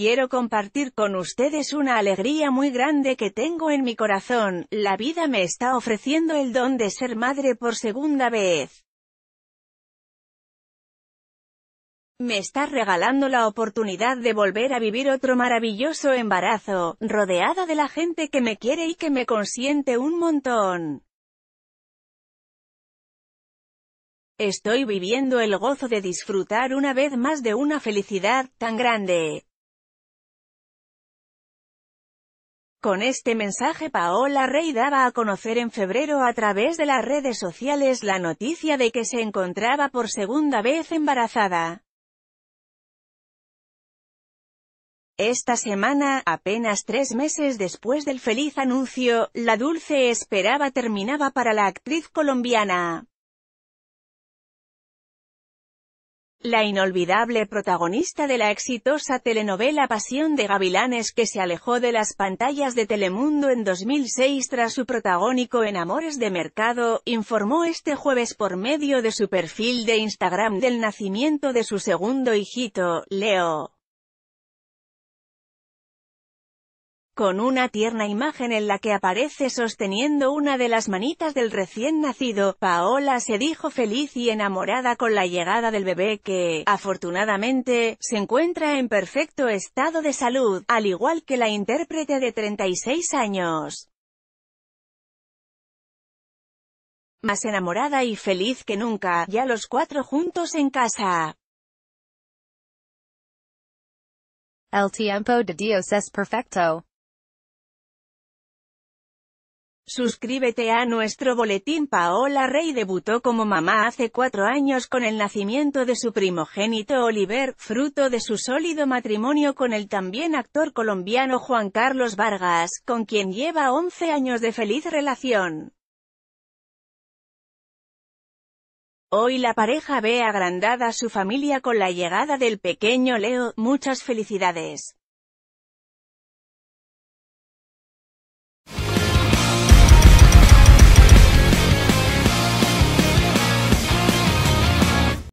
quiero compartir con ustedes una alegría muy grande que tengo en mi corazón, la vida me está ofreciendo el don de ser madre por segunda vez. Me está regalando la oportunidad de volver a vivir otro maravilloso embarazo, rodeada de la gente que me quiere y que me consiente un montón. Estoy viviendo el gozo de disfrutar una vez más de una felicidad tan grande. Con este mensaje Paola Rey daba a conocer en febrero a través de las redes sociales la noticia de que se encontraba por segunda vez embarazada. Esta semana, apenas tres meses después del feliz anuncio, la dulce esperaba terminaba para la actriz colombiana. la inolvidable protagonista de la exitosa telenovela Pasión de Gavilanes que se alejó de las pantallas de Telemundo en 2006 tras su protagónico en Amores de Mercado, informó este jueves por medio de su perfil de Instagram del nacimiento de su segundo hijito, Leo. con una tierna imagen en la que aparece sosteniendo una de las manitas del recién nacido, Paola se dijo feliz y enamorada con la llegada del bebé que, afortunadamente, se encuentra en perfecto estado de salud, al igual que la intérprete de 36 años. Más enamorada y feliz que nunca, ya los cuatro juntos en casa. El tiempo de Dios es perfecto. Suscríbete a nuestro boletín Paola Rey debutó como mamá hace cuatro años con el nacimiento de su primogénito Oliver, fruto de su sólido matrimonio con el también actor colombiano Juan Carlos Vargas, con quien lleva 11 años de feliz relación. Hoy la pareja ve agrandada su familia con la llegada del pequeño Leo, muchas felicidades.